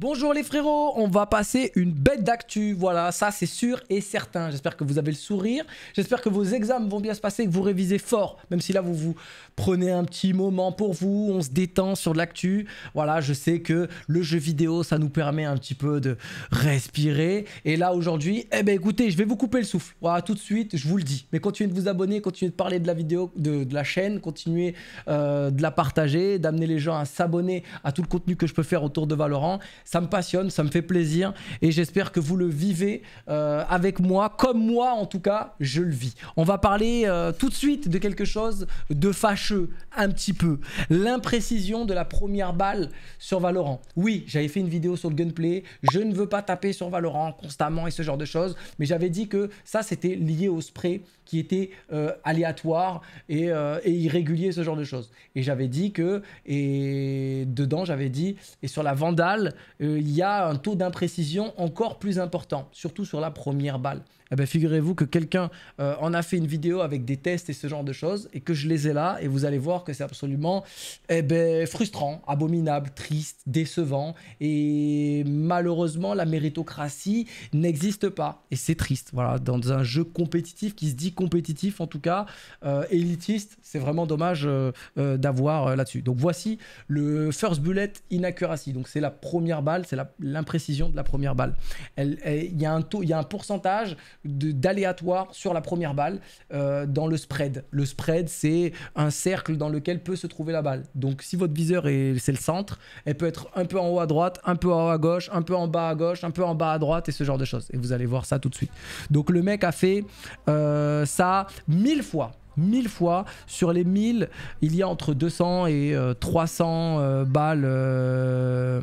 Bonjour les frérots, on va passer une bête d'actu, voilà, ça c'est sûr et certain. J'espère que vous avez le sourire, j'espère que vos examens vont bien se passer, que vous révisez fort, même si là vous vous prenez un petit moment pour vous, on se détend sur l'actu. Voilà, je sais que le jeu vidéo, ça nous permet un petit peu de respirer. Et là aujourd'hui, eh ben écoutez, je vais vous couper le souffle, voilà, tout de suite, je vous le dis. Mais continuez de vous abonner, continuez de parler de la vidéo, de, la chaîne, continuez euh, de la partager, d'amener les gens à s'abonner à tout le contenu que je peux faire autour de Valorant ça me passionne, ça me fait plaisir et j'espère que vous le vivez euh, avec moi, comme moi en tout cas, je le vis. On va parler euh, tout de suite de quelque chose de fâcheux, un petit peu. L'imprécision de la première balle sur Valorant. Oui, j'avais fait une vidéo sur le gunplay, je ne veux pas taper sur Valorant constamment et ce genre de choses, mais j'avais dit que ça c'était lié au spray qui était euh, aléatoire et, et, irrégulier, ce genre de choses. Et j'avais dit que, et dedans j'avais dit, et sur la vandale, euh, il y a un taux d'imprécision encore plus important, surtout sur la première balle. Eh ben, figurez-vous que quelqu'un euh, en a fait une vidéo avec des tests et ce genre de choses, et que je les ai là, et vous allez voir que c'est absolument eh ben, frustrant, abominable, triste, décevant, et malheureusement, la méritocratie n'existe pas, et c'est triste, voilà, dans un jeu compétitif qui se dit compétitif en tout cas, euh, élitiste, c'est vraiment dommage euh, d'avoir là-dessus. Donc voici le first bullet inaccuracy, donc c'est la première balle, c'est l'imprécision de la première balle. Il y, a un taux, y a un pourcentage d'aléatoire sur la première balle euh, dans le spread. Le spread, c'est un cercle dans lequel peut se trouver la balle. Donc si votre viseur est c'est le centre, elle peut être un peu en haut à droite, un peu en haut à gauche, un peu en bas à gauche, un peu en bas à droite et ce genre de choses. Et vous allez voir ça tout de suite. Donc le mec a fait euh, ça mille fois. mille fois. Sur les mille il y a entre 200 et 300 euh, balles euh,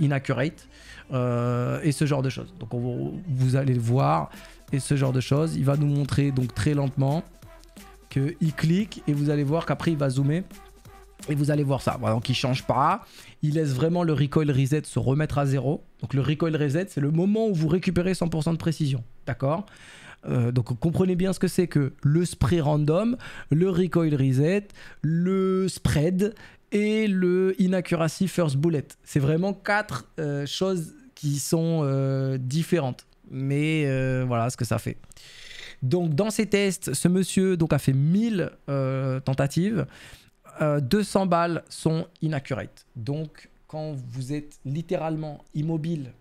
inaccurate. Euh, et ce genre de choses. Donc on vous, allez le voir et ce genre de choses. Il va nous montrer donc très lentement qu'il clique et vous allez voir qu'après il va zoomer. Et vous allez voir ça. donc il change pas. Il laisse vraiment le recoil reset se remettre à zéro. Donc le recoil reset, c'est le moment où vous récupérez 100% de précision. D'accord euh, donc comprenez bien ce que c'est que le spray random, le recoil reset, le spread et le inaccuracy first bullet. C'est vraiment quatre euh, choses sont euh, différentes. Mais euh, voilà ce que ça fait. Donc dans ces tests, ce monsieur donc, a fait 1000 euh, tentatives. 200 balles sont inaccurate. Donc quand vous êtes littéralement immobile,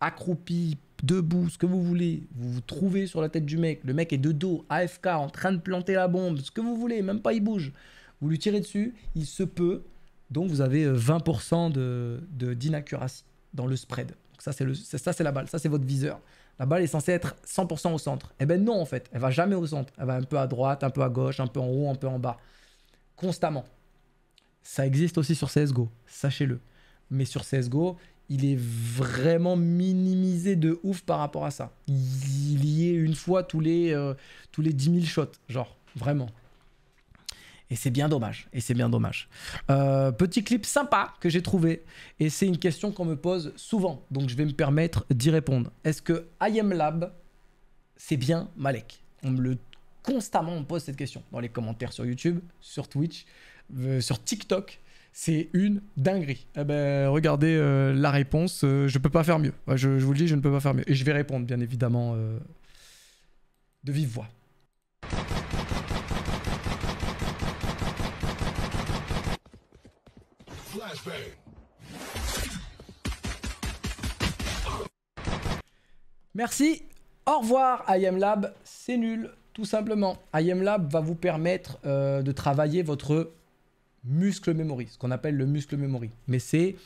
accroupi, debout, ce que vous voulez, vous vous trouvez sur la tête du mec, le mec est de dos, AFK, en train de planter la bombe, ce que vous voulez, même pas il bouge, vous lui tirez dessus, il se peut, donc vous avez 20% de, dans le spread. Ça, c'est, la balle. Ça, c'est votre viseur. La balle est censée être 100% au centre. Eh ben non, en fait. Elle va jamais au centre. Elle va un peu à droite, un peu à gauche, un peu en haut, un peu en bas. Constamment. Ça existe aussi sur CSGO. Sachez-le. Mais sur CSGO, il est vraiment minimisé de ouf par rapport à ça. Il y est une fois tous les, euh, tous les 10 000 shots. Genre, vraiment. Et c'est bien dommage. Et c'est bien dommage. Euh, petit clip sympa que j'ai trouvé. Et c'est une question qu'on me pose souvent. Donc je vais me permettre d'y répondre. Est-ce que I Lab, c'est bien Malek On me le constamment on me pose cette question dans les commentaires sur YouTube, sur Twitch, euh, sur TikTok. C'est une dinguerie. Eh ben, regardez euh, la réponse. je je peux pas faire mieux. je, je, vous le dis, je ne peux pas faire mieux. Et je vais répondre, bien évidemment, de vive voix. Merci, au revoir IM Lab, c'est nul, tout simplement. IMLAB va vous permettre euh, de travailler votre muscle memory, ce qu'on appelle le muscle memory. Mais c'est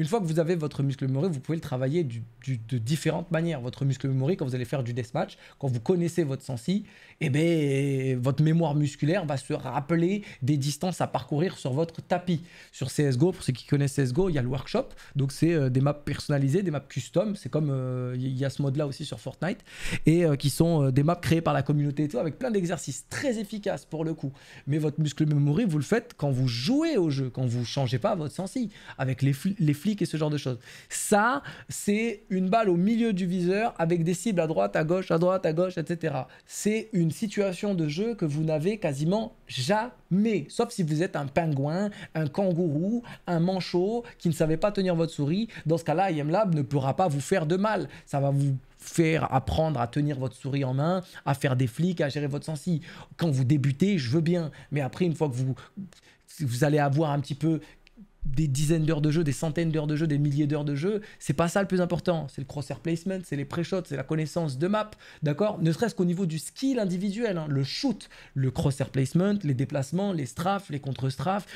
une fois que vous avez votre muscle memory, vous pouvez le travailler de différentes manières. Votre muscle memory, quand vous allez faire du deathmatch, quand vous connaissez votre sensi, eh bien votre mémoire musculaire va se rappeler des distances à parcourir sur votre tapis. Sur CSGO, pour ceux qui connaissent CSGO, il y a le workshop. Donc, c'est euh, des maps personnalisées, des maps custom. C'est comme euh, il y a ce mode-là aussi sur Fortnite. Et euh, qui sont des maps créées par la communauté et tout, avec plein d'exercices très efficaces pour le coup. Mais votre muscle memory, vous le faites quand vous jouez au jeu, quand vous changez pas votre sensi. Avec les, les flics et ce genre de choses. Ça, c'est une balle au milieu du viseur avec des cibles à droite, à gauche, à droite, à gauche, etc. C'est une situation de jeu que vous n'avez quasiment jamais, sauf si vous êtes un pingouin, un kangourou, un manchot qui ne savait pas tenir votre souris. Dans ce cas-là, IM Lab ne pourra pas vous faire de mal. Ça va vous faire apprendre à tenir votre souris en main, à faire des flics, à gérer votre sensi. Quand vous débutez, je veux bien, mais après, une fois que vous vous allez avoir un petit peu des dizaines d'heures de jeu, des centaines d'heures de jeu, des milliers d'heures de jeu. C'est pas ça le plus important. C'est le crosshair placement, c'est les pré-shots, c'est la connaissance de map, d'accord Ne serait-ce qu'au niveau du skill individuel, hein, le shoot, le crosshair placement, les déplacements, les strafes, les contre-strafes,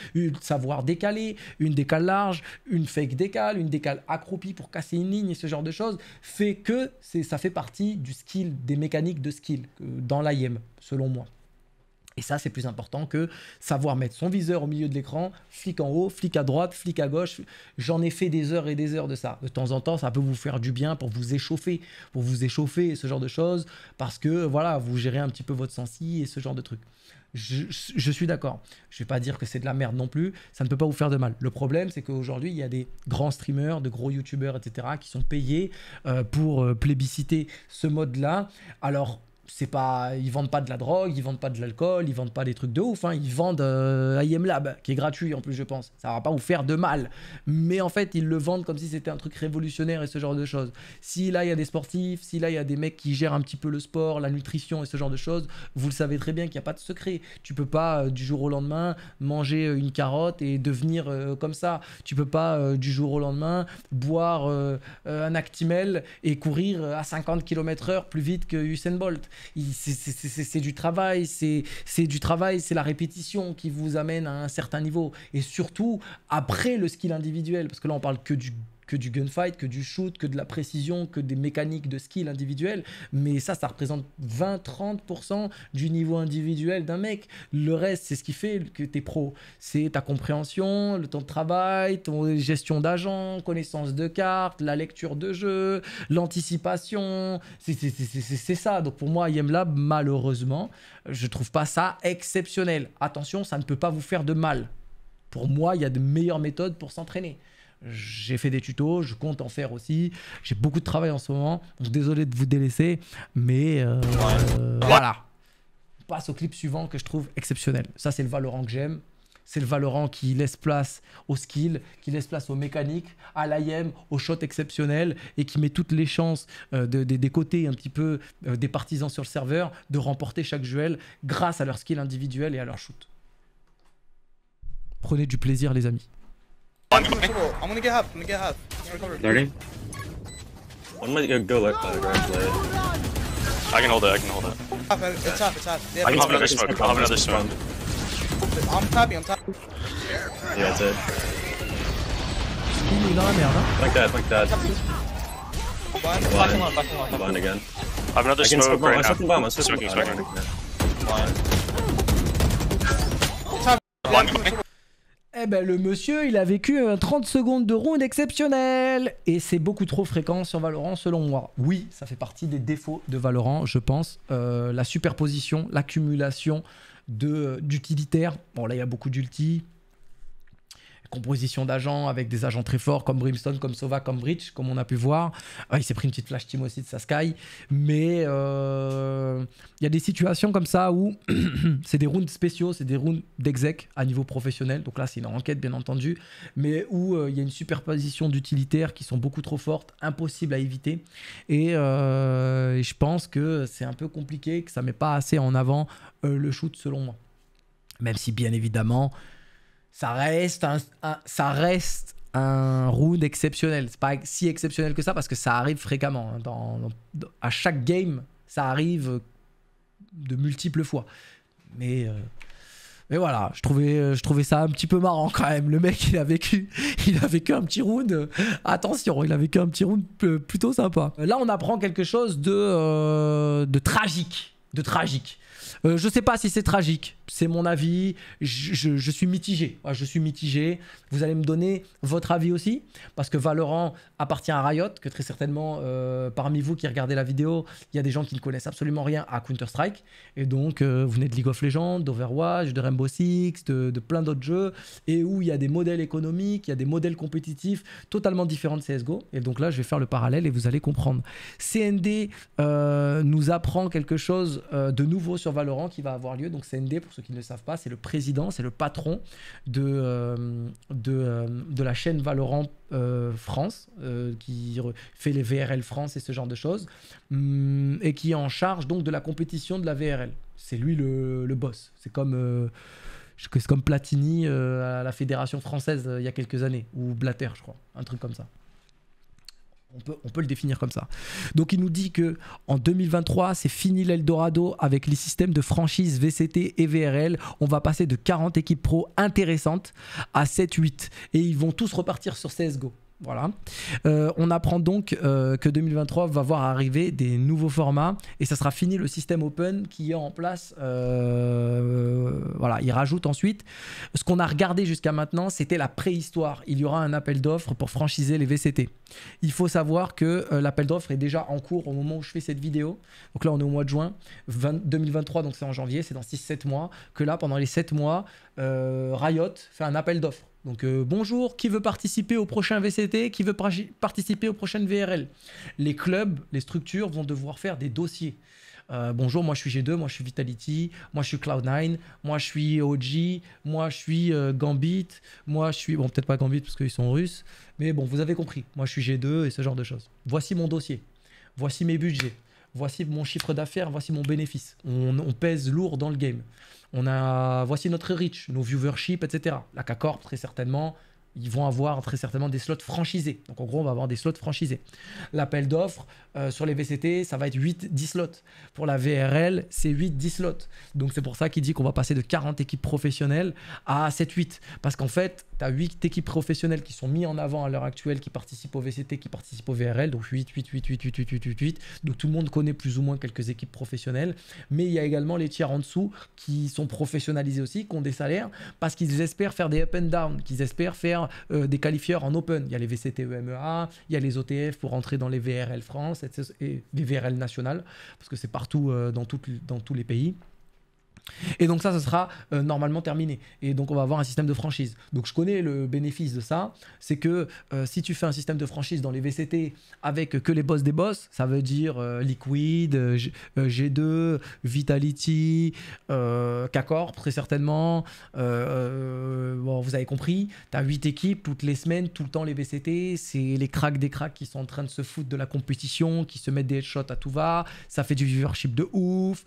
savoir décaler, une décale large, une fake décale, une décale accroupie pour casser une ligne et ce genre de choses, fait que ça fait partie du skill, des mécaniques de skill euh, dans l'IM, selon moi. Et ça, c'est plus important que savoir mettre son viseur au milieu de l'écran, flic en haut, flic à droite, flic à gauche. J'en ai fait des heures et des heures de ça. De temps en temps, ça peut vous faire du bien pour vous échauffer, pour vous échauffer, ce genre de choses, parce que voilà, vous gérez un petit peu votre sensi et ce genre de trucs. Je, suis d'accord. Je ne vais pas dire que c'est de la merde non plus. Ça ne peut pas vous faire de mal. Le problème, c'est qu'aujourd'hui, il y a des grands streamers, de gros youtubeurs, etc., qui sont payés euh, pour euh, plébisciter ce mode-là. Alors, c'est pas ils vendent pas de la drogue, ils vendent pas de l'alcool, ils vendent pas des trucs de ouf, hein. ils vendent euh, IM Lab qui est gratuit en plus je pense. Ça va pas vous faire de mal, mais en fait, ils le vendent comme si c'était un truc révolutionnaire et ce genre de choses. Si là il y a des sportifs, si là il y a des mecs qui gèrent un petit peu le sport, la nutrition et ce genre de choses, vous le savez très bien qu'il n'y a pas de secret. Tu peux pas euh, du jour au lendemain manger euh, une carotte et devenir euh, comme ça. Tu peux pas du jour au lendemain boire un Actimel et courir à 50 km/h plus vite que Usain Bolt c'est du travail, c'est du travail, c'est la répétition qui vous amène à un certain niveau. Et surtout, après le skill individuel, parce que là, on parle que du que du gunfight, que du shoot, que de la précision, que des mécaniques de skill individuel. Mais ça, ça représente 20-30% du niveau individuel d'un mec. Le reste, c'est ce qui fait que tu es pro. C'est ta compréhension, le temps de travail, ton gestion d'agent, connaissance de cartes, la lecture de jeu, l'anticipation. C'est ça. Donc pour moi, Lab, malheureusement, je trouve pas ça exceptionnel. Attention, ça ne peut pas vous faire de mal. Pour moi, il y a de meilleures méthodes pour s'entraîner. J'ai fait des tutos, je compte en faire aussi. J'ai beaucoup de travail en ce moment. Donc désolé de vous délaisser, mais euh, voilà. On passe au clip suivant que je trouve exceptionnel. Ça, c'est le Valorant que j'aime. C'est le Valorant qui laisse place au skill, qui laisse place aux mécaniques, à l'IM, aux shots exceptionnels, et qui met toutes les chances euh, des côtés un petit peu euh, des partisans sur le serveur de remporter chaque duel grâce à leur skill individuel et à leur shoot. Prenez du plaisir les amis. I'm, I'm gonna get half. I'm gonna get half. Thirty. One might go, go left by the ground blade. I can hold it. I can hold it. It's half. It's half. Yeah, I can have another smoke. I'll have another smoke. I'm tapping. I'm tapping. Yeah, that's it. Like that. Like that. Blind. Blind. Blind. Blind again. I have another I smoke right now. Bomb. I'm smoking. Smoking. Blind. Blind. Eh ben, le monsieur, il a vécu 30 secondes de round exceptionnel Et c'est beaucoup trop fréquent sur Valorant selon moi. Oui, ça fait partie des défauts de Valorant, je pense. Euh, la superposition, l'accumulation d'utilitaires. Bon là il y a beaucoup d'ulti, composition d'agents avec des agents très forts comme Brimstone, comme Sova, comme Bridge, comme on a pu voir. Ah, il s'est pris une petite flash team aussi de Sky Mais euh, il y a des situations comme ça où c'est des rounds spéciaux, c'est des rounds d'exec à niveau professionnel. Donc là, c'est une enquête, bien entendu. Mais où euh, il y a une superposition d'utilitaires qui sont beaucoup trop fortes, impossibles à éviter. Euh, et, je pense que c'est un peu compliqué, que ça met pas assez en avant le shoot selon moi. Même si, bien évidemment, ça reste un, ça reste un round exceptionnel. C'est pas si exceptionnel que ça parce que ça arrive fréquemment. Hein. Dans, à chaque game, ça arrive de multiples fois. Mais, euh, mais voilà, je trouvais, je trouvais ça un petit peu marrant quand même. Le mec, il a vécu, il a vécu un petit round. attention, il a vécu un petit round plutôt sympa. Là, on apprend quelque chose de, euh, de tragique. De tragique. Je euh, je sais pas si c'est tragique, c'est mon avis, je, suis mitigé. Ah, je suis mitigé, vous allez me donner votre avis aussi, parce que Valorant appartient à Riot, que très certainement euh, parmi vous qui regardez la vidéo, il y a des gens qui ne connaissent absolument rien à Counter-Strike, et donc euh, vous venez de League of Legends, d'Overwatch, de Rainbow Six, de, plein d'autres jeux, et où il y a des modèles économiques, il y a des modèles compétitifs totalement différents de CSGO, et donc là je vais faire le parallèle et vous allez comprendre. CND nous apprend quelque chose de nouveau sur qui va avoir lieu. Donc CND, pour ceux qui ne savent pas, c'est le président, c'est le patron de, euh, euh, de, la chaîne Valorant euh, France, qui fait les VRL France et ce genre de choses, hum, et qui est en charge donc de la compétition de la VRL. C'est lui le, boss. C'est comme c'est comme Platini à la Fédération française il y a quelques années, ou Blatter, je crois, un truc comme ça. On peut, on peut, le définir comme ça. Donc il nous dit que en 2023, c'est fini l'Eldorado avec les systèmes de franchise VCT et VRL. On va passer de 40 équipes pro intéressantes à 7-8 et ils vont tous repartir sur CSGO. Voilà. Euh, on apprend donc euh, que 2023 va voir arriver des nouveaux formats et ça sera fini le système open qui est en place. Euh, voilà, il rajoute ensuite ce qu'on a regardé jusqu'à maintenant, c'était la préhistoire. Il y aura un appel d'offres pour franchiser les VCT. Il faut savoir que l'appel d'offres est déjà en cours au moment où je fais cette vidéo. Donc là, on est au mois de juin 2023, donc c'est en janvier, c'est dans 6-7 mois. Que là, pendant les 7 mois, Riot fait un appel d'offres donc euh, bonjour, qui veut participer au prochain VCT, qui veut participer aux prochaines VRL Les clubs, les structures vont devoir faire des dossiers. Euh, bonjour, moi je suis G2, moi je suis Vitality, moi je suis Cloud9, moi je suis OG, moi je suis euh, Gambit, moi je suis... Bon, peut-être pas Gambit parce qu'ils sont russes, mais bon, vous avez compris. Moi je suis G2 et ce genre de choses. Voici mon dossier. Voici mes budgets voici mon chiffre d'affaires, voici mon bénéfice. On, pèse lourd dans le game. On a, voici notre reach, nos viewership, etc. La K-Corp, très certainement, ils vont avoir très certainement des slots franchisés. Donc en gros, on va avoir des slots franchisés. L'appel d'offres euh, sur les VCT, ça va être 8-10 slots. Pour la VRL, c'est 8-10 slots. Donc c'est pour ça qu'il dit qu'on va passer de 40 équipes professionnelles à 7-8. Parce qu'en fait, huit 8 équipes professionnelles qui sont mises en avant à l'heure actuelle, qui participent au VCT, qui participent au VRL, donc 8, 8, 8, 8, 8, 8, 8, 8, Donc tout le monde connaît plus ou moins quelques équipes professionnelles. Mais il y a également les tiers en dessous qui sont professionnalisés aussi, qui ont des salaires, parce qu'ils espèrent faire des up and down, qu'ils espèrent faire euh, des qualifieurs en open. Il y a les VCT EMEA, il y a les OTF pour entrer dans les VRL France et les VRL nationales, parce que c'est partout euh, dans, dans tous les pays. Et donc ça, ce sera euh, normalement terminé. Et donc on va avoir un système de franchise. Donc je connais le bénéfice de ça, c'est que euh, si tu fais un système de franchise dans les VCT avec que les boss des boss, ça veut dire euh, Liquid, G2, Vitality, Kakor très certainement, bon, vous avez compris, tu as 8 équipes toutes les semaines, tout le temps les VCT, c'est les cracks des cracks qui sont en train de se foutre de la compétition, qui se mettent des headshots à tout va, ça fait du viewership de ouf,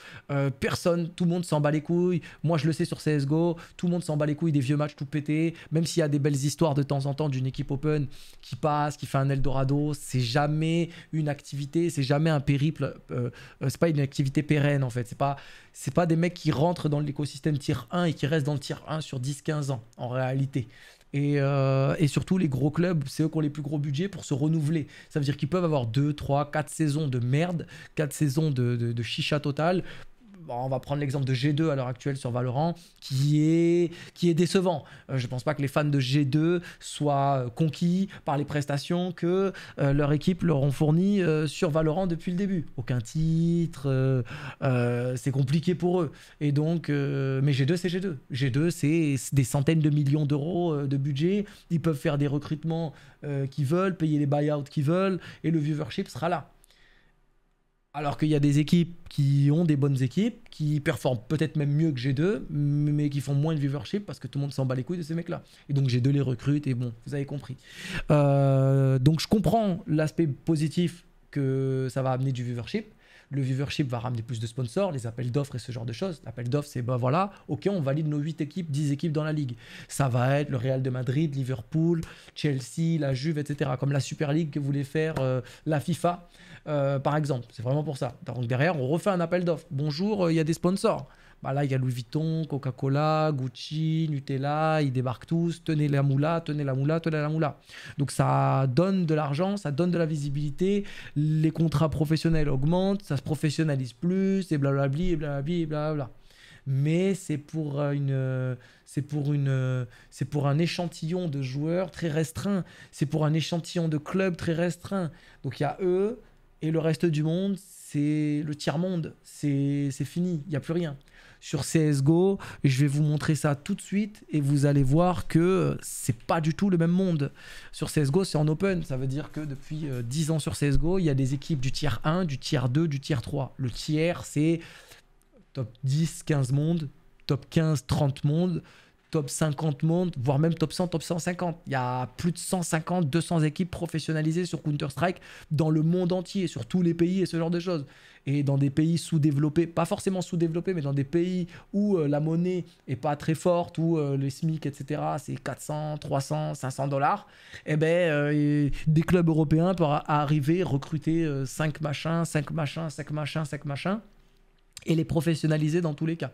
personne, tout le monde s'en bat les couilles. Moi, je le sais sur CSGO, tout le monde s'en bat les couilles des vieux matchs tout pété. Même s'il y a des belles histoires de temps en temps d'une équipe open qui passe, qui fait un Eldorado, c'est jamais une activité, c'est jamais un périple. Euh, euh, c'est pas une activité pérenne en fait. C'est pas, c'est pas des mecs qui rentrent dans l'écosystème tier 1 et qui restent dans le tier 1 sur 10-15 ans en réalité. Euh, et, surtout, les gros clubs, c'est eux qui ont les plus gros budgets pour se renouveler. Ça veut dire qu'ils peuvent avoir 2, 3, 4 saisons de merde, 4 saisons de, de chicha totale bah, on va prendre l'exemple de G2 à l'heure actuelle sur Valorant, qui est, qui est décevant. Euh, je ne pense pas que les fans de G2 soient euh, conquis par les prestations que euh, leur équipe leur ont fournies sur Valorant depuis le début. Aucun titre, c'est compliqué pour eux. Et donc, mais G2, c'est G2. G2, c'est des centaines de millions d'euros de budget. Ils peuvent faire des recrutements qu'ils veulent, payer les buyouts qu'ils veulent, et le viewership sera là. Alors qu'il y a des équipes qui ont des bonnes équipes, qui performent peut-être même mieux que G2, mais qui font moins de viewership parce que tout le monde s'en bat les couilles de ces mecs-là. Et donc G2 les recrute, et bon, vous avez compris. Euh, donc je comprends l'aspect positif que ça va amener du viewership. Le viewership va ramener plus de sponsors, les appels d'offres et ce genre de choses. L'appel d'offres, c'est bah voilà, ok, on valide nos 8 équipes, 10 équipes dans la ligue. Ça va être le Real de Madrid, Liverpool, Chelsea, la Juve, etc. Comme la Super League que voulait faire euh, la FIFA. Euh, par exemple. C'est vraiment pour ça. Donc derrière, on refait un appel d'offres. Bonjour, euh, il y a des sponsors. Bah là, il y a Louis Vuitton, Coca-Cola, Gucci, Nutella, ils débarquent tous. Tenez la moula, tenez la moula, tenez la moula. Donc ça donne de l'argent, ça donne de la visibilité. Les contrats professionnels augmentent, ça se professionnalise plus, et blablabli, et blablabli, et blablabla. Mais c'est pour euh, une, c'est pour une, c'est pour un échantillon de joueurs très restreint. C'est pour un échantillon de clubs très restreint. Donc il y a eux, et le reste du monde, c'est le tiers-monde. C'est fini, il n'y a plus rien. Sur CSGO, je vais vous montrer ça tout de suite et vous allez voir que c'est pas du tout le même monde. Sur CSGO, c'est en open. Ça veut dire que depuis 10 euh, ans sur CSGO, il y a des équipes du tiers 1, du tiers 2, du tiers 3. Le tiers, c'est top 10, 15 mondes, top 15, 30 mondes top 50 monde, voire même top 100, top 150. Il y a plus de 150, 200 équipes professionnalisées sur Counter-Strike dans le monde entier, sur tous les pays et ce genre de choses. Et dans des pays sous-développés, pas forcément sous-développés, mais dans des pays où euh, la monnaie est pas très forte, où euh, les SMIC, etc., c'est 400, 300, 500 dollars, eh ben, euh, Et ben, des clubs européens peuvent arriver, recruter 5 machins, 5 machins, 5 machins, 5 machins et les professionnaliser dans tous les cas.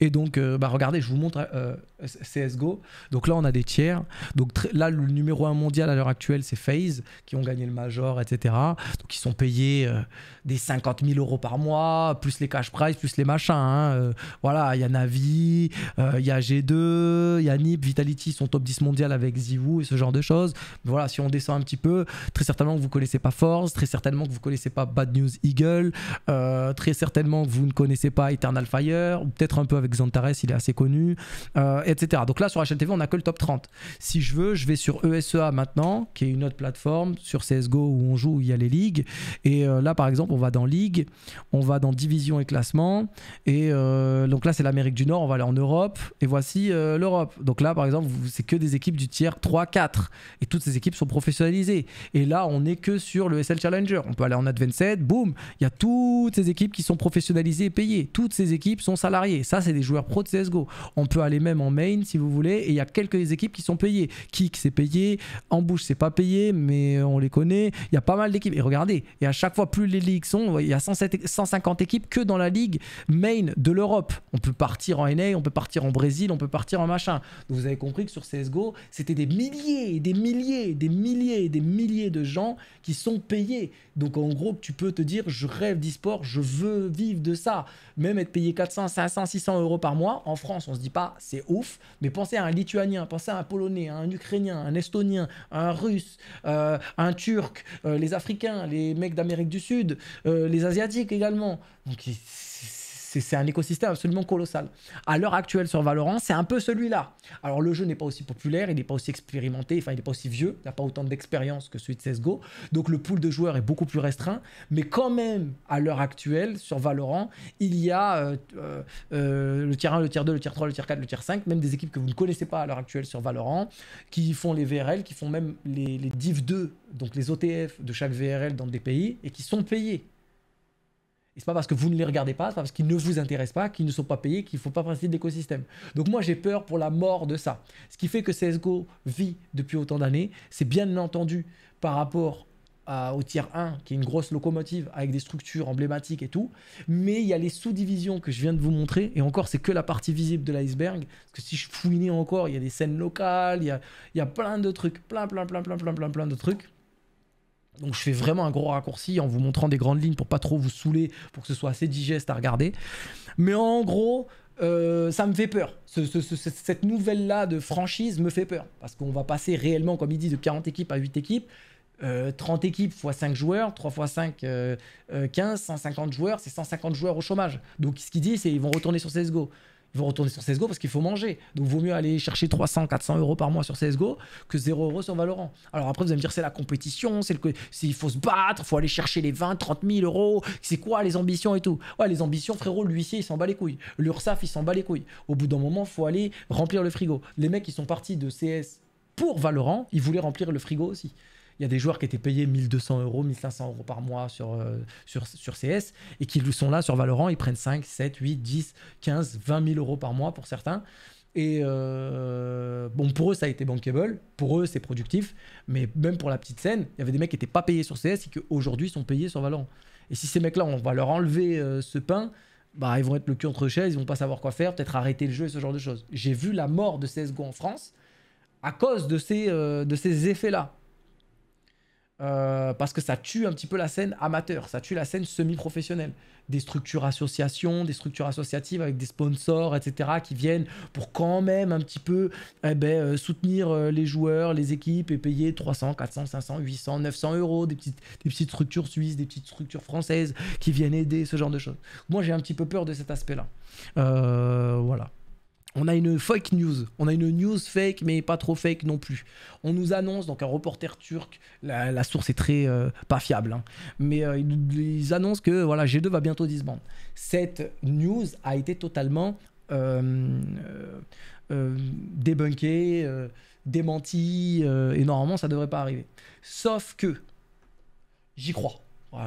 Et donc, euh, bah regardez, je vous montre euh, CSGO. Donc là, on a des tiers. Donc là, le numéro 1 mondial à l'heure actuelle, c'est FaZe, qui ont gagné le Major, etc. Donc ils sont payés euh, des 50 000 euros par mois, plus les cash prize, plus les machins. Hein, voilà, il y a Navi, il y a G2, il y a Nip, Vitality, ils sont top 10 mondial avec ZywOo et ce genre de choses. voilà, si on descend un petit peu, très certainement que vous ne connaissez pas Force, très certainement que vous ne connaissez pas Bad News Eagle, très certainement que vous ne connaissez pas, Eternal Fire, ou peut-être un peu avec Xantares, il est assez connu, euh, etc. Donc là, sur HLTV, on a que le top 30. Si je veux, je vais sur ESEA maintenant, qui est une autre plateforme, sur CSGO où on joue, où il y a les ligues. Et euh, là, par exemple, on va dans Ligue, on va dans Division et Classement. Et euh, donc là, c'est l'Amérique du Nord, on va aller en Europe, et voici l'Europe. Donc là, par exemple, c'est que des équipes du tiers 3-4. Et toutes ces équipes sont professionnalisées. Et là, on n'est que sur le SL Challenger. On peut aller en Advanced, boum, il y a toutes ces équipes qui sont professionnalisées payé. Toutes ces équipes sont salariées. Ça, c'est des joueurs pro de CSGO. On peut aller même en main si vous voulez. Et il y a quelques équipes qui sont payées. Kik c'est payé. Embouche, c'est pas payé, mais on les connaît. Il y a pas mal d'équipes. Et regardez, et à chaque fois, plus les ligues sont, il y a 107, 150 équipes que dans la ligue main de l'Europe. On peut partir en NA, on peut partir en Brésil, on peut partir en machin. vous avez compris que sur CSGO, c'était des milliers, et des milliers, des milliers, et des milliers de gens qui sont payés. Donc en gros, tu peux te dire, je rêve d'e-sport, je veux vivre de ça même être payé 400, 500, 600 euros par mois, en France, on se dit pas c'est ouf, mais pensez à un Lituanien, pensez à un Polonais, un Ukrainien, un Estonien, un Russe, euh, un Turc, euh, les Africains, les mecs d'Amérique du Sud, euh, les Asiatiques également. C'est un écosystème absolument colossal. À l'heure actuelle sur Valorant, c'est un peu celui-là. Alors le jeu n'est pas aussi populaire, il n'est pas aussi expérimenté, enfin il n'est pas aussi vieux, il n'a pas autant d'expérience que celui de CSGO. Donc le pool de joueurs est beaucoup plus restreint. Mais quand même, à l'heure actuelle, sur Valorant, il y a euh, euh, euh, le tier 1, le tier 2, le tier 3, le tier 4, le tier 5, même des équipes que vous ne connaissez pas à l'heure actuelle sur Valorant, qui font les VRL, qui font même les, les Div 2, donc les OTF de chaque VRL dans des pays, et qui sont payés c'est pas parce que vous ne les regardez pas, c'est pas parce qu'ils ne vous intéressent pas, qu'ils ne sont pas payés, qu'il ne faut pas partie de l'écosystème. Donc moi j'ai peur pour la mort de ça. Ce qui fait que CSGO vit depuis autant d'années, c'est bien entendu par rapport au tier 1, qui est une grosse locomotive avec des structures emblématiques et tout. Mais il y a les sous-divisions que je viens de vous montrer, et encore, c'est que la partie visible de l'iceberg. Parce que si je fouinais encore, il y a des scènes locales, il y a, il y a plein de trucs, plein, plein, plein, plein, plein, plein, plein de trucs. Donc je fais vraiment un gros raccourci en vous montrant des grandes lignes pour pas trop vous saouler, pour que ce soit assez digeste à regarder. Mais en gros, euh, ça me fait peur. cette nouvelle-là de franchise me fait peur. Parce qu'on va passer réellement, comme il dit, de 40 équipes à 8 équipes. 30 euh, équipes x 5 joueurs, 3 x 5, 15, 150 joueurs, c'est 150 joueurs au chômage. Donc ce qu'il dit, c'est qu'ils vont retourner sur CSGO vont retourner sur CSGO parce qu'il faut manger. Donc, vaut mieux aller chercher 300, 400 euros par mois sur CSGO que 0 euros sur Valorant. Alors, après, vous allez me dire, c'est la compétition, c'est le, il faut se battre, faut aller chercher les 20, 30 000 euros, c'est quoi les ambitions et tout. Ouais, les ambitions, frérot, l'huissier, il s'en bat les couilles. L'URSAF, il s'en bat les couilles. Au bout d'un moment, faut aller remplir le frigo. Les mecs, qui sont partis de CS pour Valorant, ils voulaient remplir le frigo aussi il y a des joueurs qui étaient payés 1200 euros, 1500 euros par mois sur, euh, sur, sur CS et qui sont là sur Valorant, ils prennent 5, 7, 8, 10, 15, 20 000 euros par mois pour certains. Et euh, bon, pour eux, ça a été bankable, pour eux, c'est productif, mais même pour la petite scène, il y avait des mecs qui n'étaient pas payés sur CS et qui aujourd'hui sont payés sur Valorant. Et si ces mecs-là, on va leur enlever euh, ce pain, bah, ils vont être le cul entre chaises, ils vont pas savoir quoi faire, peut-être arrêter le jeu et ce genre de choses. J'ai vu la mort de CSGO en France à cause de ces, de ces effets-là. Euh, parce que ça tue un petit peu la scène amateur, ça tue la scène semi-professionnelle. Des structures associations, des structures associatives avec des sponsors, etc., qui viennent pour quand même un petit peu eh ben, euh, soutenir euh, les joueurs, les équipes et payer 300, 400, 500, 800, 900 euros, des petites, des petites structures suisses, des petites structures françaises qui viennent aider, ce genre de choses. Moi, j'ai un petit peu peur de cet aspect-là. voilà. On a une fake news. On a une news fake, mais pas trop fake non plus. On nous annonce, donc un reporter turc, la, source est très euh, pas fiable, hein. mais euh, ils, annoncent que voilà, G2 va bientôt disband. Cette news a été totalement euh, débunkée, démentie, et normalement ça devrait pas arriver. Sauf que j'y crois.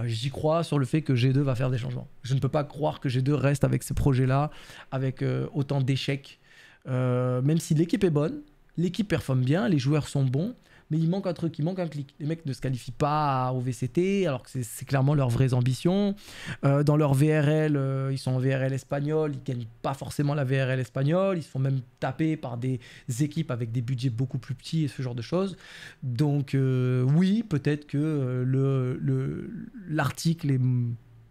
J'y crois sur le fait que G2 va faire des changements. Je ne peux pas croire que G2 reste avec ces projets-là, avec autant d'échecs euh, même si l'équipe est bonne, l'équipe performe bien, les joueurs sont bons, mais il manque un truc, il manque un clic. Les mecs ne se qualifient pas au VCT, alors que c'est clairement leurs vraies ambitions. Euh, dans leur VRL, euh, ils sont en VRL espagnol, ils ne gagnent pas forcément la VRL espagnole, ils se font même taper par des équipes avec des budgets beaucoup plus petits et ce genre de choses. Donc oui, peut-être que le, l'article est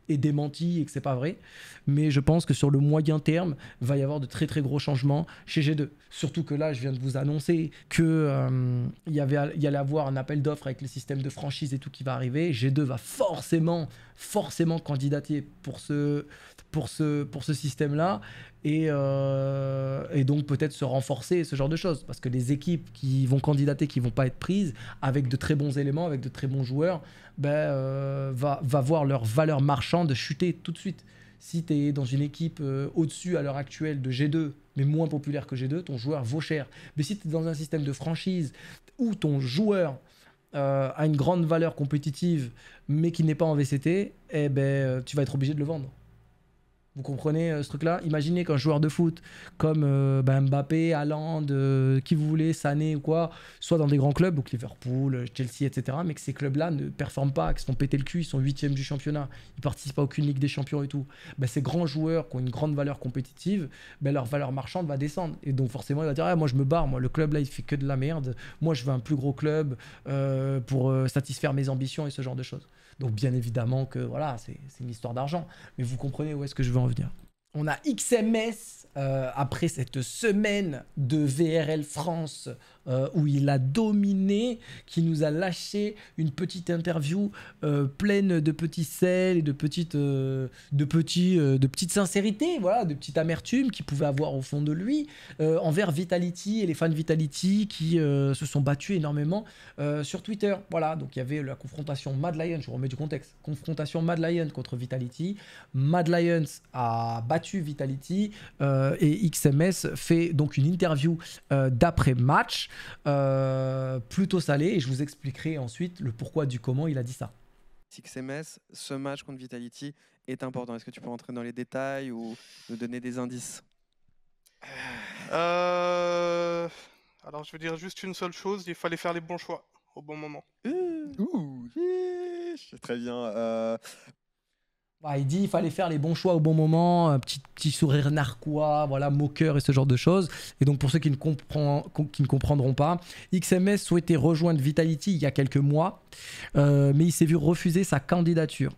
est démenti et que c'est pas vrai. Mais je pense que sur le moyen terme, va y avoir de très très gros changements chez G2. Surtout que là, je viens de vous annoncer que euh, il y avait il y allait avoir un appel d'offres avec le système de franchise et tout qui va arriver. G2 va forcément forcément candidater pour ce pour ce, pour ce système-là et, euh, et, donc peut-être se renforcer, ce genre de choses. Parce que les équipes qui vont candidater, qui vont pas être prises, avec de très bons éléments, avec de très bons joueurs, ben, euh, va, va voir leur valeur marchande chuter tout de suite. Si tu es dans une équipe euh, au-dessus à l'heure actuelle de G2, mais moins populaire que G2, ton joueur vaut cher. Mais si tu es dans un système de franchise où ton joueur a une grande valeur compétitive, mais qui n'est pas en VCT, eh ben, tu vas être obligé de le vendre. Vous comprenez euh, ce truc-là Imaginez qu'un joueur de foot comme euh, bah, Mbappé, Haaland, euh, qui vous voulez, Sané ou quoi, soit dans des grands clubs, donc Liverpool, Chelsea, etc., mais que ces clubs-là ne performent pas, qu'ils sont pété le cul, ils sont 8 du championnat, ils participent à aucune Ligue des Champions et tout. Bah, ces grands joueurs qui ont une grande valeur compétitive, ben, leur valeur marchande va descendre. Et donc forcément, il va dire ah, Moi, je me barre, moi, le club là, il fait que de la merde, moi, je veux un plus gros club pour satisfaire mes ambitions et ce genre de choses. Donc bien évidemment que voilà, c'est une histoire d'argent. Mais vous comprenez où est-ce que je veux en venir. On a XMS euh, après cette semaine de VRL France euh, où il a dominé, qui nous a lâché une petite interview euh, pleine de petits sels et de petites, euh, sincérités, de de petites amertumes voilà, de petites qu'il pouvait avoir au fond de lui envers Vitality et les fans de Vitality qui se sont battus énormément sur Twitter. Voilà, donc il y avait la confrontation Mad Lion, je vous remets du contexte, confrontation Mad Lion contre Vitality. Mad Lions a battu Vitality et XMS fait donc une interview d'après match euh, plutôt salé, et je vous expliquerai ensuite le pourquoi du comment il a dit ça. XMS, ce match contre Vitality est important. Est-ce que tu peux rentrer dans les détails ou nous donner des indices euh, Alors je veux dire juste une seule chose, il fallait faire les bons choix au bon moment. très bien. Euh, bah, il dit qu'il fallait faire les bons choix au bon moment, un euh, petit, petit sourire narquois, voilà, moqueur et ce genre de choses. Et donc pour ceux qui ne, comprendront pas, XMS souhaitait rejoindre Vitality il y a quelques mois, euh, mais il s'est vu refuser sa candidature.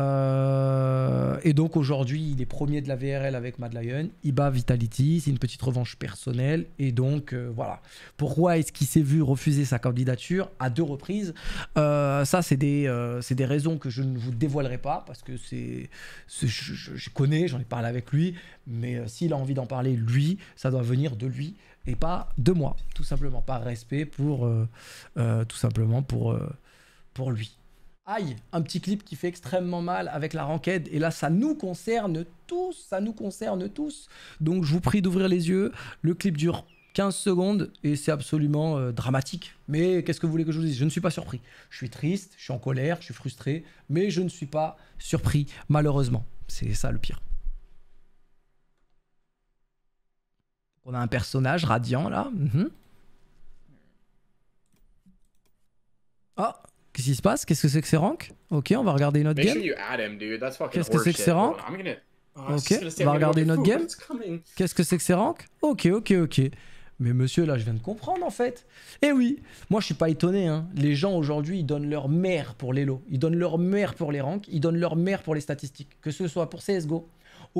Euh, et donc aujourd'hui, il est premier de la VRL avec Mad Lion. Il bat Vitality, c'est une petite revanche personnelle. Et donc euh, voilà. Pourquoi est-ce qu'il s'est vu refuser sa candidature à deux reprises euh, Ça, c'est des, des raisons que je ne vous dévoilerai pas parce que c'est, je, je, connais, j'en ai parlé avec lui. Mais s'il a envie d'en parler, lui, ça doit venir de lui et pas de moi, tout simplement, par respect pour, tout simplement pour, pour lui. Aïe, un petit clip qui fait extrêmement mal avec la ranquette, Et là, ça nous concerne tous, ça nous concerne tous. Donc je vous prie d'ouvrir les yeux. Le clip dure 15 secondes et c'est absolument euh, dramatique. Mais qu'est-ce que vous voulez que je vous dise Je ne suis pas surpris. Je suis triste, je suis en colère, je suis frustré, mais je ne suis pas surpris, malheureusement. C'est ça le pire. On a un personnage radiant là. Mhm. Ah, Qu'est-ce qui se passe Qu'est-ce que c'est que ces ranks Ok, on va regarder une autre game. Qu'est-ce que c'est que ces ranks oh, Ok, on va regarder une autre game. Qu'est-ce que c'est que ces ranks Ok, ok, ok. Mais monsieur, là, je viens de comprendre en fait. Eh oui, moi je suis pas étonné. Hein. Les gens aujourd'hui, ils donnent leur mère pour les lots, ils donnent leur mère pour les ranks, ils donnent leur mère pour les statistiques, que ce soit pour CSGO,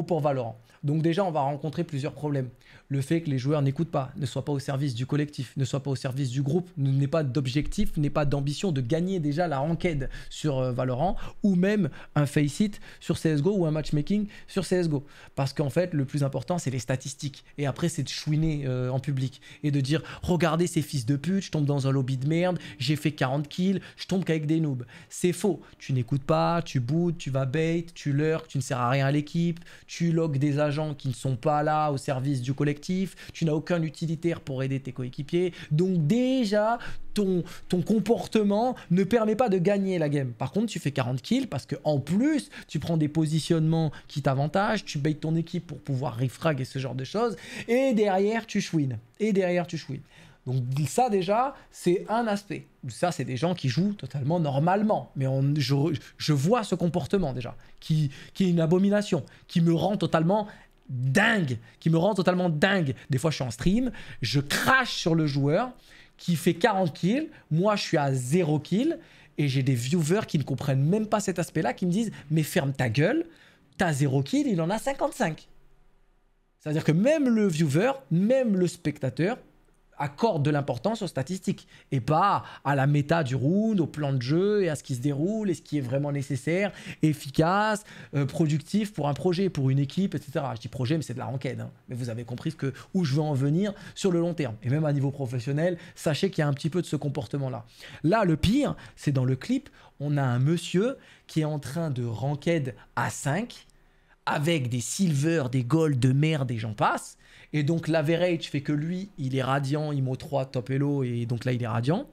pour Valorant. Donc déjà, on va rencontrer plusieurs problèmes. Le fait que les joueurs n'écoutent pas, ne soient pas au service du collectif, ne soient pas au service du groupe, n'est pas d'objectif, n'est pas d'ambition de gagner déjà la ranked sur euh, Valorant, ou même un face hit sur CSGO ou un matchmaking sur CSGO. Parce qu'en fait, le plus important, c'est les statistiques. Et après, c'est de chouiner euh, en public et de dire, regardez ces fils de pute, je tombe dans un lobby de merde, j'ai fait 40 kills, je tombe qu'avec des noobs. C'est faux. Tu n'écoutes pas, tu boudes, tu vas bait, tu lurks, tu ne sers à rien à l'équipe, tu logs des agents qui ne sont pas là au service du collectif, tu n'as aucun utilitaire pour aider tes coéquipiers. Donc déjà, ton, comportement ne permet pas de gagner la game. Par contre, tu fais 40 kills parce que en plus, tu prends des positionnements qui t'avantagent, tu baites ton équipe pour pouvoir refrag et ce genre de choses, et derrière, tu chouines. Et derrière, tu chouines. Donc ça déjà, c'est un aspect. Ça, c'est des gens qui jouent totalement normalement. Mais je, vois ce comportement déjà, qui, est une abomination, qui me rend totalement dingue, qui me rend totalement dingue. Des fois, je suis en stream, je crache sur le joueur qui fait 40 kills, moi je suis à 0 kill, et j'ai des viewers qui ne comprennent même pas cet aspect-là, qui me disent, mais ferme ta gueule, t'as 0 kill, il en a 55. C'est-à-dire que même le viewer, même le spectateur accorde de l'importance aux statistiques et pas à la méta du round, au plan de jeu et à ce qui se déroule et ce qui est vraiment nécessaire, efficace, euh, productif pour un projet, pour une équipe, etc. Je dis projet, mais c'est de la renquête. Hein. Mais vous avez compris que où je veux en venir sur le long terme. Et même à niveau professionnel, sachez qu'il y a un petit peu de ce comportement-là. Là, le pire, c'est dans le clip, on a un monsieur qui est en train de ranked à 5 avec des silvers, des gold de merde et j'en passe et donc l'average fait que lui, il est radiant, IMO 3, top hello, et donc là il est radiant.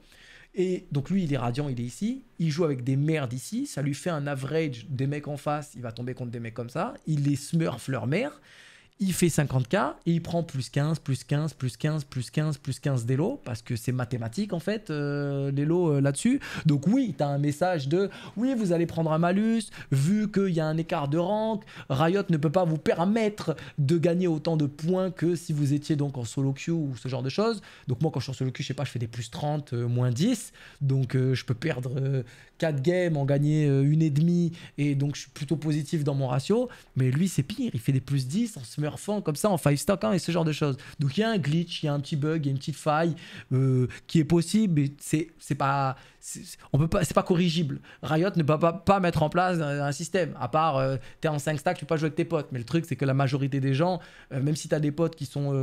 Et donc lui, il est radiant, il est ici. Il joue avec des merdes ici. Ça lui fait un average des mecs en face. Il va tomber contre des mecs comme ça. Il les smurf leur mère il fait 50K et il prend plus 15, plus 15, plus 15, plus 15, plus 15 d'élo parce que c'est mathématique en fait, euh, l'élo euh, là-dessus. Donc oui, tu as un message de « Oui, vous allez prendre un malus, vu qu'il y a un écart de rank, Riot ne peut pas vous permettre de gagner autant de points que si vous étiez donc en solo queue ou ce genre de choses. » Donc moi, quand je suis en solo queue, je sais pas, je fais des plus 30, euh, moins 10, donc je peux perdre 4 games, en gagner une et demie, et donc je suis plutôt positif dans mon ratio. Mais lui, c'est pire, il fait des plus 10 en se overfend comme ça en five stock hein, et ce genre de choses. Donc il y a un glitch, il y a un petit bug, il y a une petite faille euh, qui est possible, mais c'est pas on peut pas c'est pas corrigible. Riot ne peut pas, pas mettre en place un, système à part tu euh, t'es en 5 stacks, tu peux pas jouer avec tes potes, mais le truc c'est que la majorité des gens euh, même si t'as des potes qui sont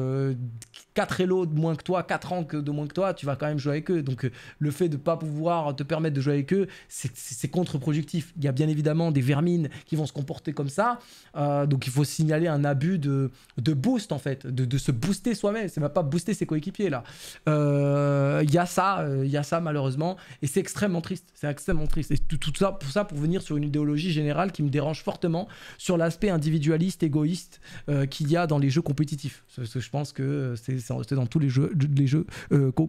4 élos de moins que toi, 4 ans de moins que toi, tu vas quand même jouer avec eux. Donc le fait de pas pouvoir te permettre de jouer avec eux, c'est contre-productif. Il y a bien évidemment des vermines qui vont se comporter comme ça. donc il faut signaler un abus de de, boost en fait, de, se booster soi-même, c'est même pas booster ses coéquipiers là. Il euh, y a ça, il euh, y a ça malheureusement, et c'est extrêmement triste, c'est extrêmement triste. Et tout, ça, pour ça pour venir sur une idéologie générale qui me dérange fortement sur l'aspect individualiste, égoïste euh, qu'il y a dans les jeux compétitifs. je pense que c'est dans tous les jeux, les jeux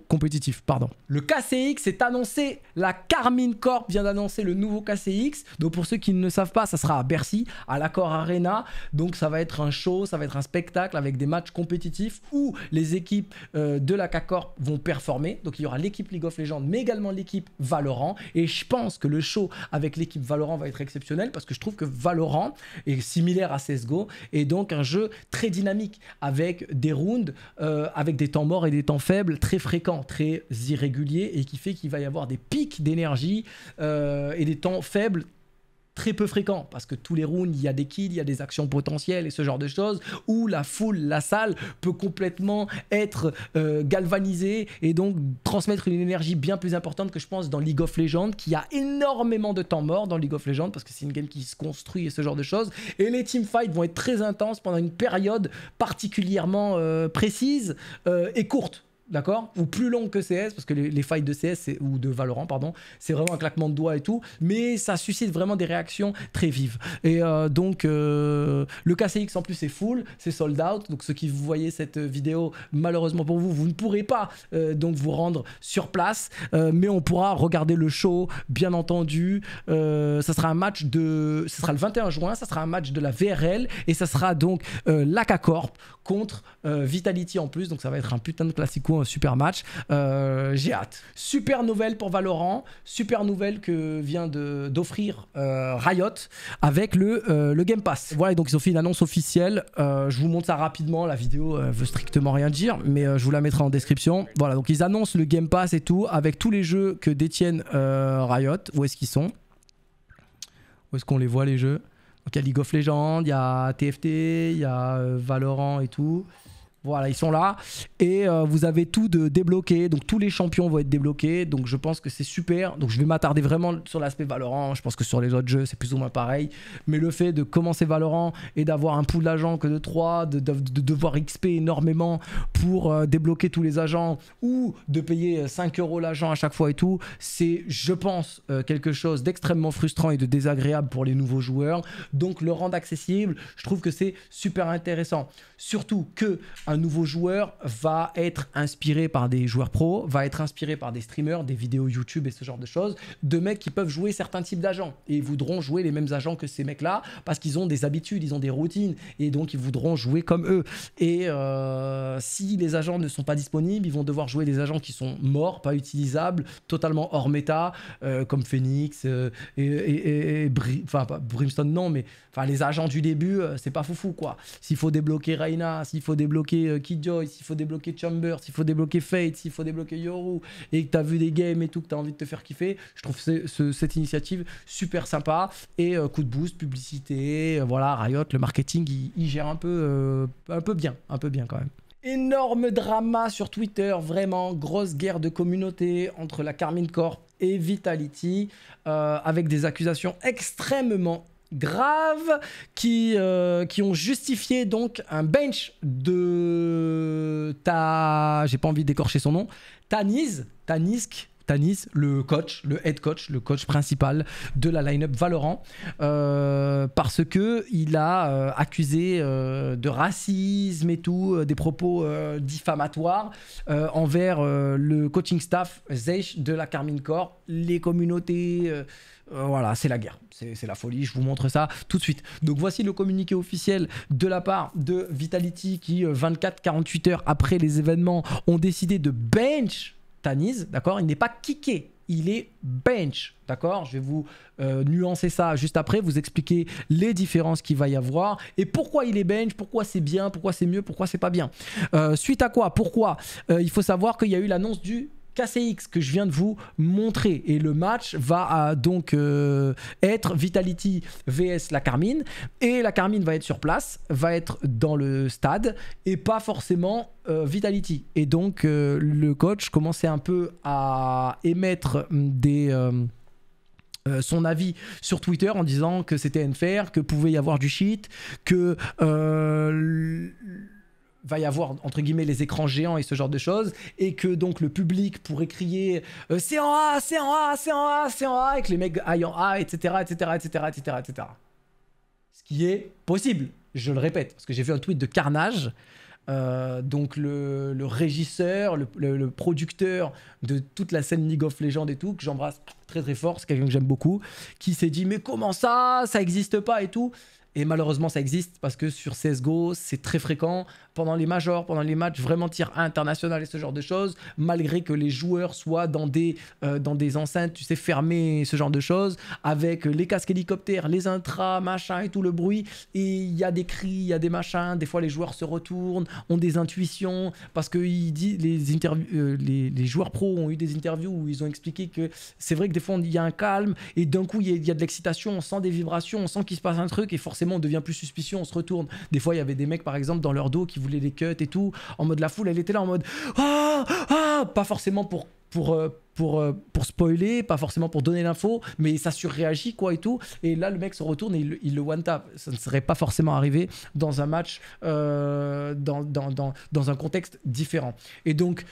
compétitifs. Pardon. Le KCX est annoncé, la Carmine Corp vient d'annoncer le nouveau KCX. Donc pour ceux qui ne savent pas, ça sera à Bercy, à l'accord Arena. Donc ça va être un show, ça ça va être un spectacle avec des matchs compétitifs où les équipes euh, de la k vont performer. Donc il y aura l'équipe League of Legends, mais également l'équipe Valorant. Et je pense que le show avec l'équipe Valorant va être exceptionnel parce que je trouve que Valorant est similaire à CSGO et donc un jeu très dynamique avec des rounds, euh, avec des temps morts et des temps faibles très fréquents, très irréguliers et qui fait qu'il va y avoir des pics d'énergie euh, et des temps faibles très peu fréquent parce que tous les rounds, il y a des kills, il y a des actions potentielles et ce genre de choses où la foule, la salle peut complètement être euh, galvanisée et donc transmettre une énergie bien plus importante que je pense dans League of Legends qui a énormément de temps mort dans League of Legends parce que c'est une game qui se construit et ce genre de choses et les teamfights vont être très intenses pendant une période particulièrement euh, précise euh, et courte d'accord Ou plus longue que CS, parce que les, fights de CS ou de Valorant, pardon, c'est vraiment un claquement de doigts et tout, mais ça suscite vraiment des réactions très vives. Et euh, donc, euh, le KCX en plus c'est full, c'est sold out, donc ceux qui vous voyez cette vidéo, malheureusement pour vous, vous ne pourrez pas euh, donc vous rendre sur place, mais on pourra regarder le show, bien entendu. ça sera un match de. Ce sera le 21 juin, ça sera un match de la VRL, et ça sera donc l'AK Corp contre Vitality en plus, donc ça va être un putain de classico super match. Euh, j'ai hâte. Super nouvelle pour Valorant, super nouvelle que vient d'offrir euh, Riot avec le, euh, le, Game Pass. Voilà, donc ils ont fait une annonce officielle. je vous montre ça rapidement, la vidéo veut strictement rien dire, mais je vous la mettrai en description. Voilà, donc ils annoncent le Game Pass et tout avec tous les jeux que détiennent Riot. Où est-ce qu'ils sont Où est-ce qu'on les voit les jeux donc il y a League of Legends, il y a TFT, il y a Valorant et tout. Voilà, ils sont là. Et euh, vous avez tout de débloqué. Donc tous les champions vont être débloqués. Donc je pense que c'est super. Donc je vais m'attarder vraiment sur l'aspect Valorant. Je pense que sur les autres jeux, c'est plus ou moins pareil. Mais le fait de commencer Valorant et d'avoir un pool d'agents que de 3, de, devoir XP énormément pour euh, débloquer tous les agents ou de payer 5 euh, euros l'agent à chaque fois et tout, c'est, je pense, quelque chose d'extrêmement frustrant et de désagréable pour les nouveaux joueurs. Donc le rendre accessible, je trouve que c'est super intéressant. Surtout que un nouveau joueur va être inspiré par des joueurs pros, va être inspiré par des streamers, des vidéos YouTube et ce genre de choses, de mecs qui peuvent jouer certains types d'agents. Et voudront jouer les mêmes agents que ces mecs-là parce qu'ils ont des habitudes, ils ont des routines et donc ils voudront jouer comme eux. Et euh, si les agents ne sont pas disponibles, ils vont devoir jouer des agents qui sont morts, pas utilisables, totalement hors méta, euh, comme Phoenix euh, et, enfin, Brimstone, non, mais enfin, les agents du début, c'est pas foufou quoi. S'il faut débloquer Reina, s'il faut débloquer débloquer euh, Kid il faut débloquer Chambers, il faut débloquer Fate, il faut débloquer Yoru, et que as vu des games et tout, que as envie de te faire kiffer, je trouve cette initiative super sympa. Et euh, coup de boost, publicité, euh, voilà, Riot, le marketing, il, gère un peu, un peu bien, un peu bien quand même. Énorme drama sur Twitter, vraiment, grosse guerre de communauté entre la Carmine Corp et Vitality, avec des accusations extrêmement graves qui, euh, qui ont justifié donc un bench de ta... J'ai pas envie d'écorcher son nom. Taniz, Tanisk, Tanis, le coach, le head coach, le coach principal de la line-up Valorant, euh, parce que il a euh, accusé de racisme et tout, des propos diffamatoires envers le coaching staff Zeich de la Carmine Corps, les communautés euh, voilà, c'est la guerre. C'est la folie. Je vous montre ça tout de suite. Donc voici le communiqué officiel de la part de Vitality qui, 24-48 euh, heures après les événements, ont décidé de bench Tanis. D'accord Il n'est pas kické il est bench. D'accord Je vais vous euh, nuancer ça juste après, vous expliquer les différences qu'il va y avoir et pourquoi il est bench, pourquoi c'est bien, pourquoi c'est mieux, pourquoi c'est pas bien. suite à quoi Pourquoi Il faut savoir qu'il y a eu l'annonce du KCX que je viens de vous montrer. Et le match va euh, donc euh, être Vitality vs la Carmine. Et la Carmine va être sur place, va être dans le stade et pas forcément euh, Vitality. Et donc le coach commençait un peu à émettre des... son avis sur Twitter en disant que c'était NFR, que pouvait y avoir du shit, que va y avoir entre guillemets les écrans géants et ce genre de choses et que donc le public pourrait crier euh, c'est en A, c'est en A, c'est en A, c'est en A et que les mecs aillent en A, etc., etc., etc., etc., etc. Ce qui est possible, je le répète, parce que j'ai vu un tweet de Carnage. Euh, donc le, régisseur, le, producteur de toute la scène League of Legends et tout, que j'embrasse très très fort, c'est quelqu'un que j'aime beaucoup, qui s'est dit mais comment ça, ça existe pas et tout. Et malheureusement, ça existe parce que sur CSGO, c'est très fréquent pendant les majors, pendant les matchs vraiment tir international et ce genre de choses, malgré que les joueurs soient dans des, euh, dans des enceintes, tu sais, fermées, ce genre de choses, avec les casques hélicoptères, les intras, machin et tout le bruit. Et il y a des cris, il y a des machins, des fois les joueurs se retournent, ont des intuitions, parce que Il dit... les, interviews, euh, les, les, joueurs pros ont eu des interviews où ils ont expliqué que c'est vrai que des fois il y a un calme et d'un coup il y, y, a de l'excitation, on sent des vibrations, on sent qu'il se passe un truc et forcément on devient plus suspicieux, on se retourne. Des fois il y avait des mecs par exemple dans leur dos qui les cuts et tout. En mode la foule, elle était là en mode ah ah, pas forcément pour pour euh, pour, euh, pour spoiler, pas forcément pour donner l'info, mais ça surréagit quoi et tout. Et là, le mec se retourne et il, le one-tap. Ça ne serait pas forcément arrivé dans un match, euh, dans, dans, un contexte différent. Et donc,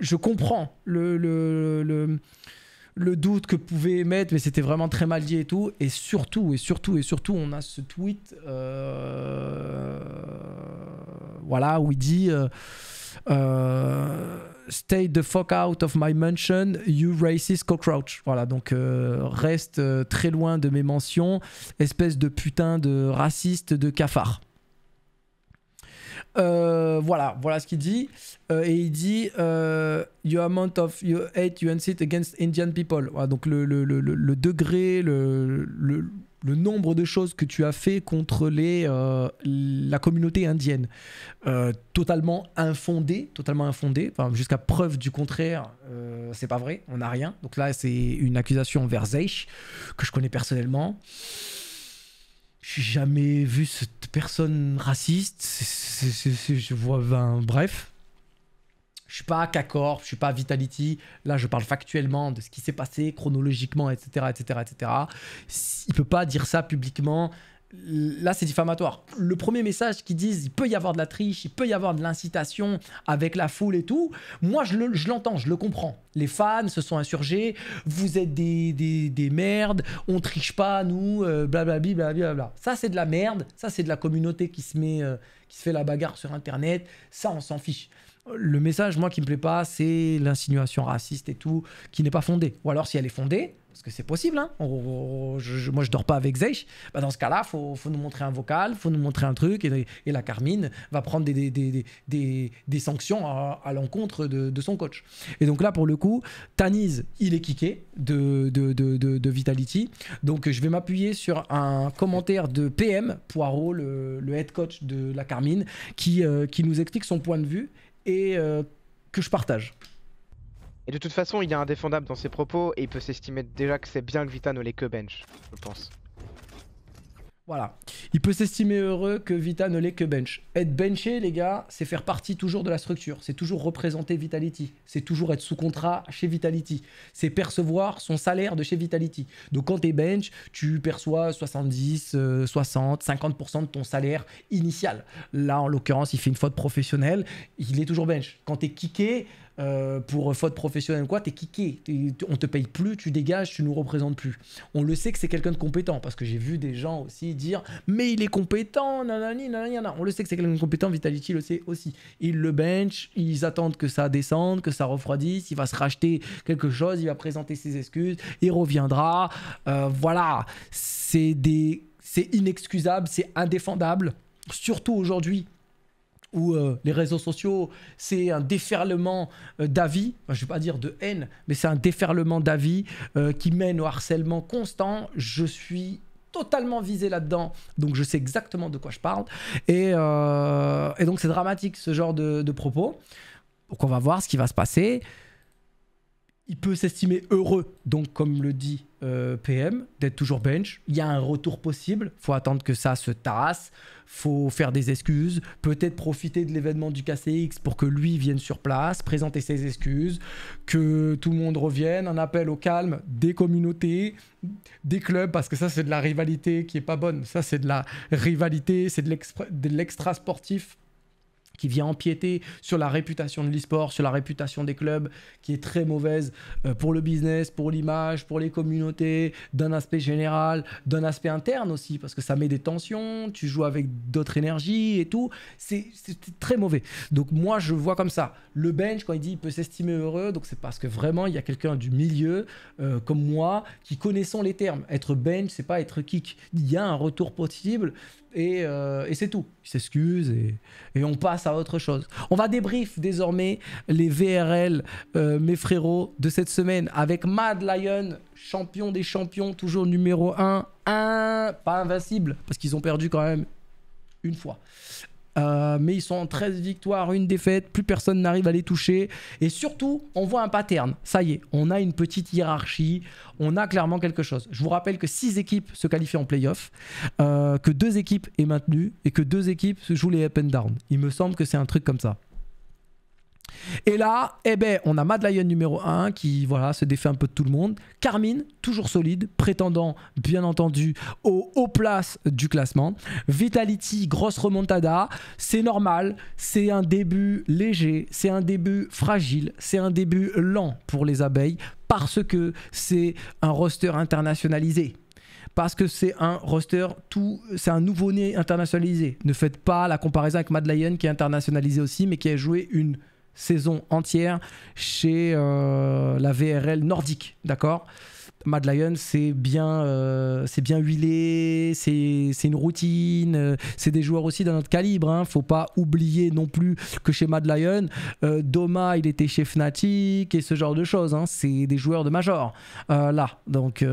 je comprends le, le, le doute que pouvait émettre, mais c'était vraiment très mal dit et tout. Et surtout, et surtout, et surtout, on a ce tweet, euh, voilà, où il dit euh, euh, Stay the fuck out of my mansion, you racist cockroach. Voilà, donc reste très loin de mes mentions, espèce de putain de raciste de cafard. Euh, voilà, voilà ce qu'il dit. Euh, et il dit you euh, Your amount of hate you incite against Indian people. donc le, le, le, le degré, le, nombre de choses que tu as fait contre les, la communauté indienne. totalement infondé, totalement infondé. Jusqu'à preuve du contraire, c'est pas vrai, on n'a rien. Donc là, c'est une accusation envers Zeich que je connais personnellement j'ai jamais vu cette personne raciste. je vois, bref. Je suis pas K-Corp, je suis pas Vitality. Là, je parle factuellement de ce qui s'est passé, chronologiquement, etc., etc., etc. Il peut pas dire ça publiquement là c'est diffamatoire. Le premier message qui disent il peut y avoir de la triche, il peut y avoir de l'incitation avec la foule et tout, moi je l'entends, je, le comprends. Les fans se sont insurgés, vous êtes des, merdes, on triche pas nous, blablabla. Euh, bla. Ça c'est de la merde, ça c'est de la communauté qui se, met, euh, qui se fait la bagarre sur internet, ça on s'en fiche le message, moi, qui me plaît pas, c'est l'insinuation raciste et tout, qui n'est pas fondée. Ou alors, si elle est fondée, parce que c'est possible, hein. je, moi je dors pas avec Zeich, bah, dans ce cas-là, il faut, nous montrer un vocal, faut nous montrer un truc, et, la Carmine va prendre des, des, sanctions à, l'encontre de, son coach. Et donc là, pour le coup, Taniz, il est kické de, de, Vitality, donc je vais m'appuyer sur un commentaire de PM Poirot, le, head coach de la Carmine, qui, euh, qui nous explique son point de vue et euh, que je partage. Et de toute façon, il est indéfendable dans ses propos et il peut s'estimer déjà que c'est bien que Vita ne l'ait que bench, je pense. Voilà. Il peut s'estimer heureux que Vita ne l'ait que bench. Être benché, les gars, c'est faire partie toujours de la structure. C'est toujours représenter Vitality. C'est toujours être sous contrat chez Vitality. C'est percevoir son salaire de chez Vitality. Donc quand t'es bench, tu perçois 70, 60, 50% de ton salaire initial. Là, en l'occurrence, il fait une faute professionnelle. Il est toujours bench. Quand t'es kické, euh, pour faute professionnelle ou quoi, t'es kické, on te paye plus, tu dégages, tu nous représentes plus. On le sait que c'est quelqu'un de compétent parce que j'ai vu des gens aussi dire mais il est compétent, On le sait que c'est quelqu'un de compétent, Vitality le sait aussi. Ils le bench, ils attendent que ça descende, que ça refroidisse, il va se racheter quelque chose, il va présenter ses excuses, il reviendra. Euh, voilà, c'est des, c'est inexcusable, c'est indéfendable, surtout aujourd'hui où euh, les réseaux sociaux, c'est un déferlement euh, d'avis, je ne vais pas dire de haine, mais c'est un déferlement d'avis euh, qui mène au harcèlement constant. Je suis totalement visé là-dedans, donc je sais exactement de quoi je parle. Et, donc c'est dramatique ce genre de, de, propos. Donc on va voir ce qui va se passer il peut s'estimer heureux, donc comme le dit euh, PM, d'être toujours bench. Il y a un retour possible, faut attendre que ça se tasse, faut faire des excuses, peut-être profiter de l'événement du KCX pour que lui vienne sur place, présenter ses excuses, que tout le monde revienne, un appel au calme des communautés, des clubs, parce que ça c'est de la rivalité qui n'est pas bonne, ça c'est de la rivalité, c'est de l'extra sportif qui vient empiéter sur la réputation de l'e-sport, sur la réputation des clubs, qui est très mauvaise euh, pour le business, pour l'image, pour les communautés, d'un aspect général, d'un aspect interne aussi, parce que ça met des tensions, tu joues avec d'autres énergies et tout, c'est très mauvais. Donc moi, je vois comme ça. Le bench, quand il dit il peut s'estimer heureux, donc c'est parce que vraiment, il y a quelqu'un du milieu, euh, comme moi, qui connaissons les termes. Être bench, c'est pas être kick. Il y a un retour possible, euh, et, c'est tout. Ils s'excusent et, on passe à autre chose. On va débrief désormais les VRL, euh, mes frérots, de cette semaine avec Mad Lion, champion des champions, toujours numéro 1. 1 pas invincible, parce qu'ils ont perdu quand même une fois. Euh, mais ils sont en 13 victoires, une défaite, plus personne n'arrive à les toucher. Et surtout, on voit un pattern. Ça y est, on a une petite hiérarchie, on a clairement quelque chose. Je vous rappelle que 6 équipes se qualifient en playoff, euh, que 2 équipes est maintenue et que 2 équipes se jouent les up and down. Il me semble que c'est un truc comme ça. Et là, eh ben, on a Madeleine numéro 1 qui voilà, se défait un peu de tout le monde. Carmine, toujours solide, prétendant bien entendu aux haut places du classement. Vitality, grosse remontada. C'est normal, c'est un début léger, c'est un début fragile, c'est un début lent pour les abeilles parce que c'est un roster internationalisé parce que c'est un roster tout, c'est un nouveau-né internationalisé. Ne faites pas la comparaison avec Mad qui est internationalisé aussi, mais qui a joué une saison entière chez euh, la VRL nordique, d'accord Mad Lion, c'est bien, euh, c'est bien huilé, c'est une routine, euh, c'est des joueurs aussi d'un autre calibre. Hein. Faut pas oublier non plus que chez Mad Lion, euh, Doma, il était chez Fnatic et ce genre de choses. Hein. C'est des joueurs de major là, donc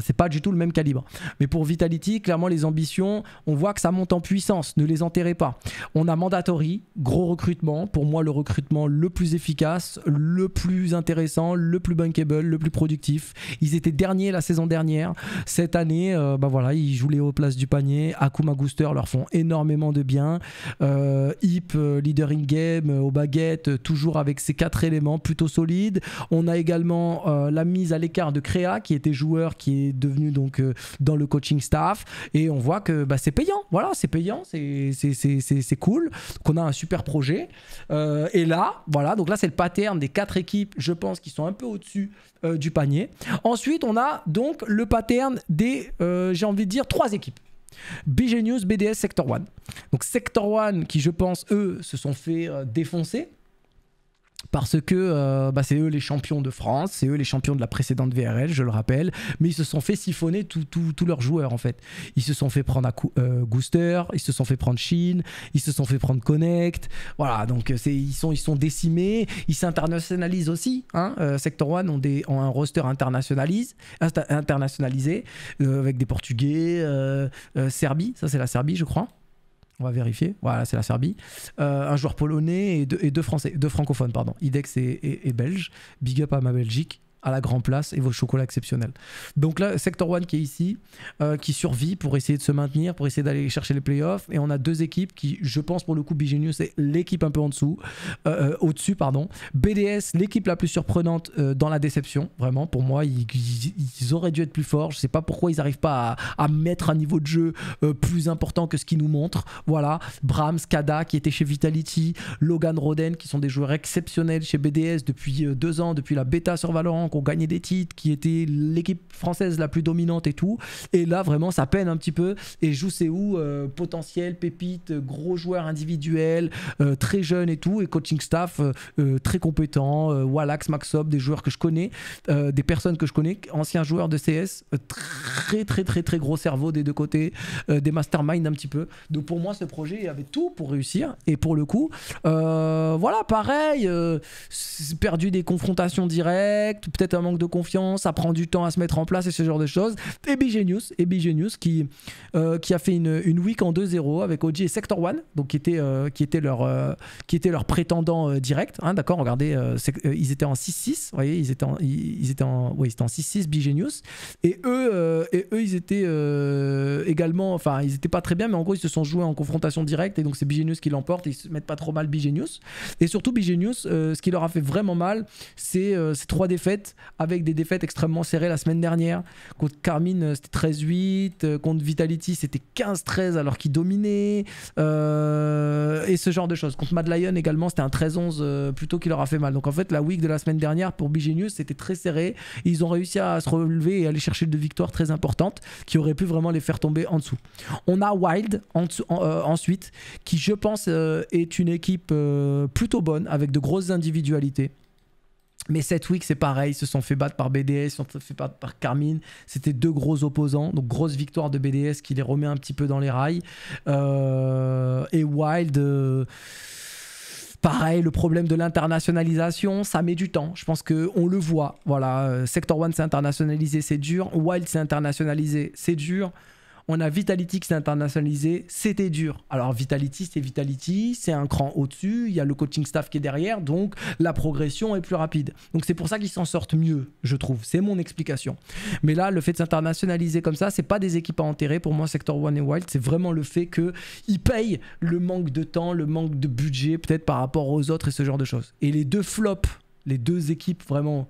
c'est pas du tout le même calibre. Mais pour Vitality, clairement les ambitions, on voit que ça monte en puissance. Ne les enterrez pas. On a Mandatory, gros recrutement. Pour moi, le recrutement le plus efficace, le plus intéressant, le plus bankable, le plus productif ils étaient derniers la saison dernière. Cette année, euh, bah voilà, ils jouent les hauts places du panier. Akuma Gooster leur font énormément de bien. Euh, Hip, euh, leader in game, aux baguettes, toujours avec ces quatre éléments plutôt solides. On a également la mise à l'écart de Créa, qui était joueur, qui est devenu donc dans le coaching staff. Et on voit que bah, c'est payant. Voilà, c'est payant, c'est cool. qu'on a un super projet. et là, voilà, donc là, c'est le pattern des quatre équipes, je pense, qui sont un peu au-dessus du panier. Ensuite, on a donc le pattern des, euh, j'ai envie de dire, trois équipes. BG BDS, Sector One. Donc Sector One qui, je pense, eux, se sont fait euh, défoncer parce que euh, bah, c'est eux les champions de France, c'est eux les champions de la précédente VRL, je le rappelle, mais ils se sont fait siphonner tous leurs joueurs en fait. Ils se sont fait prendre à euh, Gooster, ils se sont fait prendre Chine, ils se sont fait prendre Connect, voilà, donc euh, ils sont, ils sont décimés, ils s'internationalisent aussi, hein, Sector One ont, des, un roster internationalisé, internationalisé, avec des Portugais, Serbie, ça c'est la Serbie je crois on va vérifier. Voilà, c'est la Serbie. Euh, un joueur polonais et deux, français, deux francophones, pardon. Idex et, belge. Big up à ma Belgique à la grande Place et vos chocolats exceptionnels. Donc là, Sector One qui est ici, euh, qui survit pour essayer de se maintenir, pour essayer d'aller chercher les playoffs. Et on a deux équipes qui, je pense pour le coup, Bigenius c'est l'équipe un peu en dessous, euh, euh, au-dessus, pardon. BDS, l'équipe la plus surprenante dans la déception, vraiment. Pour moi, ils, auraient dû être plus forts. Je sais pas pourquoi ils n'arrivent pas à, à, mettre un niveau de jeu plus important que ce qu'ils nous montrent. Voilà, Brahms, Kada qui était chez Vitality, Logan Roden qui sont des joueurs exceptionnels chez BDS depuis deux ans, depuis la bêta sur Valorant qui ont gagné des titres, qui étaient l'équipe française la plus dominante et tout. Et là, vraiment, ça peine un petit peu. Et joue c'est euh, où Potentiel, pépite, gros joueur individuel, euh, très jeune et tout. Et coaching staff euh, très compétent. Wallax, Maxop, des joueurs que je connais, des personnes que je connais, anciens joueurs de CS, très, très, très, très gros cerveau des deux côtés, des masterminds un petit peu. Donc pour moi, ce projet avait tout pour réussir. Et pour le coup, voilà, pareil, perdu des confrontations directes, peut-être un manque de confiance, ça prend du temps à se mettre en place et ce genre de choses. Et Bigenius, et Bigenius qui, euh, qui a fait une, une week en 2-0 avec OG et Sector One, donc qui était, euh, qui était, leur, euh, qui était leur prétendant direct. Hein, D'accord, regardez, ils étaient en 6-6, vous voyez, ils étaient en, ils, étaient en, en 6-6, Bigenius. Et eux, et eux, ils étaient également, enfin, ils n'étaient pas très bien, mais en gros, ils se sont joués en confrontation directe et donc c'est Bigenius qui l'emporte. Ils se mettent pas trop mal Bigenius. Et surtout, Bigenius, ce qui leur a fait vraiment mal, c'est ces trois défaites avec des défaites extrêmement serrées la semaine dernière. Contre Carmine, euh, c'était 13-8. Euh, contre Vitality, c'était 15-13 alors qu'ils dominait. Euh, et ce genre de choses. Contre Mad Lion également, c'était un 13-11 plutôt qui leur a fait mal. Donc en fait, la week de la semaine dernière pour Bigenius c'était très serré. Ils ont réussi à se relever et aller chercher deux victoires très importantes qui auraient pu vraiment les faire tomber en dessous. On a Wild ensuite, qui je pense est une équipe plutôt bonne avec de grosses individualités. Mais cette week, c'est pareil, ils se sont fait battre par BDS, ils se sont fait battre par Carmine. C'était deux gros opposants, donc grosse victoire de BDS qui les remet un petit peu dans les rails. Euh, et Wild. Euh, pareil, le problème de l'internationalisation, ça met du temps. Je pense que on le voit. Voilà, euh, Sector One s'est internationalisé, c'est dur. Wild s'est internationalisé, c'est dur on a Vitality qui s'est internationalisé, c'était dur. Alors Vitality, c'est Vitality, c'est un cran au-dessus, il y a le coaching staff qui est derrière, donc la progression est plus rapide. Donc c'est pour ça qu'ils s'en sortent mieux, je trouve. C'est mon explication. Mais là, le fait de s'internationaliser comme ça, c'est pas des équipes à enterrer pour moi, Sector One et Wild, c'est vraiment le fait qu'ils payent le manque de temps, le manque de budget peut-être par rapport aux autres et ce genre de choses. Et les deux flops, les deux équipes vraiment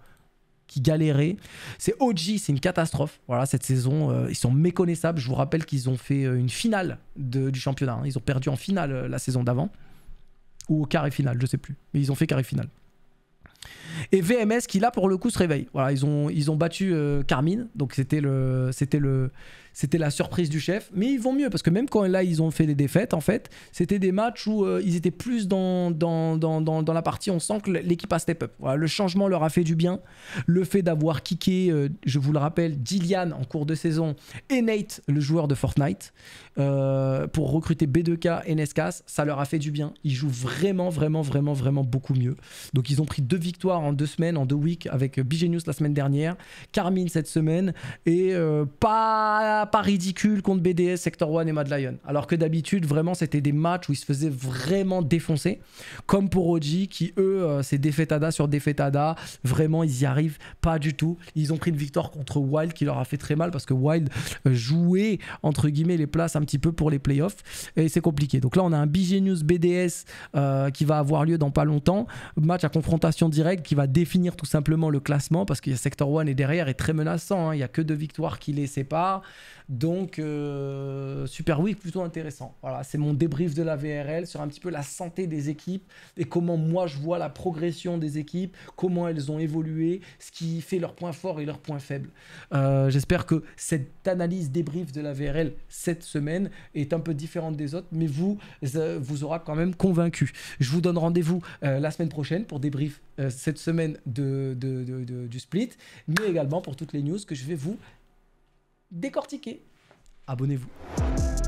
qui galéraient. C'est OG, c'est une catastrophe. Voilà, cette saison, euh, ils sont méconnaissables. Je vous rappelle qu'ils ont fait euh, une finale du championnat. Hein. Ils ont perdu en finale euh, la saison d'avant. Ou au carré final, je ne sais plus. Mais ils ont fait carré finale. Et VMS qui là pour le coup se réveille. Voilà, ils ont, ils ont battu Carmine, donc c'était le, c'était la surprise du chef, mais ils vont mieux parce que même quand là ils ont fait des défaites, en fait, c'était des matchs où euh, ils étaient plus dans dans, la partie. On sent que l'équipe a step up. le changement leur a fait du bien. Le fait d'avoir kické, euh, je vous le rappelle, Dillian en cours de saison et Nate, le joueur de Fortnite, euh, pour recruter B2K et Nescas, ça leur a fait du bien. Ils jouent vraiment, vraiment, vraiment, vraiment beaucoup mieux. Donc ils ont pris deux victoires en deux semaines, en deux weeks avec Bigenius la semaine dernière, Carmine cette semaine et pas pas ridicule contre BDS, Sector One et Mad Lion. Alors que d'habitude, vraiment, c'était des matchs où ils se faisaient vraiment défoncer. Comme pour OG, qui eux, euh, c'est défaitada sur défaitada. Vraiment, ils y arrivent pas du tout. Ils ont pris une victoire contre Wild qui leur a fait très mal parce que Wild euh, jouait, entre guillemets, les places un petit peu pour les playoffs. Et c'est compliqué. Donc là, on a un BG News BDS euh, qui va avoir lieu dans pas longtemps. Match à confrontation directe qui va définir tout simplement le classement parce que Sector One est derrière et très menaçant. Hein. Il y a que deux victoires qui les séparent. Donc, euh, Super Week plutôt intéressant. Voilà, c'est mon débrief de la VRL sur un petit peu la santé des équipes et comment moi je vois la progression des équipes, comment elles ont évolué, ce qui fait leurs points forts et leurs points faibles. Euh, j'espère que cette analyse débrief de la VRL cette semaine est un peu différente des autres, mais vous, euh, vous aura quand même convaincu. Je vous donne rendez-vous la semaine prochaine pour débrief cette semaine du split, mais également pour toutes les news que je vais vous décortiquer. Abonnez-vous.